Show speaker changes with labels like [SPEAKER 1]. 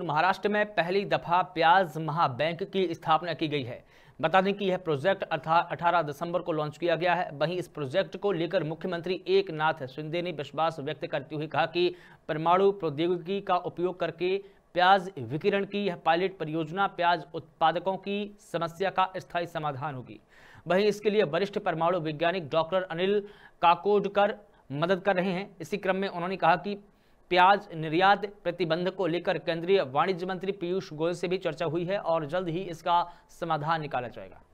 [SPEAKER 1] महाराष्ट्र में पहली दफा प्याज महाबैंक की स्थापना की गई है बता दें कि यह प्रोजेक्ट 18 दिसंबर को लॉन्च किया गया है वहीं इस प्रोजेक्ट को लेकर मुख्यमंत्री एक नाथ शिंदे ने विश्वास व्यक्त करते हुए कहा कि परमाणु प्रौद्योगिकी का उपयोग करके प्याज विकिरण की यह पायलट परियोजना प्याज उत्पादकों की समस्या का स्थायी समाधान होगी वहीं इसके लिए वरिष्ठ परमाणु वैज्ञानिक डॉक्टर अनिल काकोडकर मदद कर रहे हैं इसी क्रम में उन्होंने कहा कि प्याज निर्यात प्रतिबंध को लेकर केंद्रीय वाणिज्य मंत्री पीयूष गोयल से भी चर्चा हुई है और जल्द ही इसका समाधान निकाला जाएगा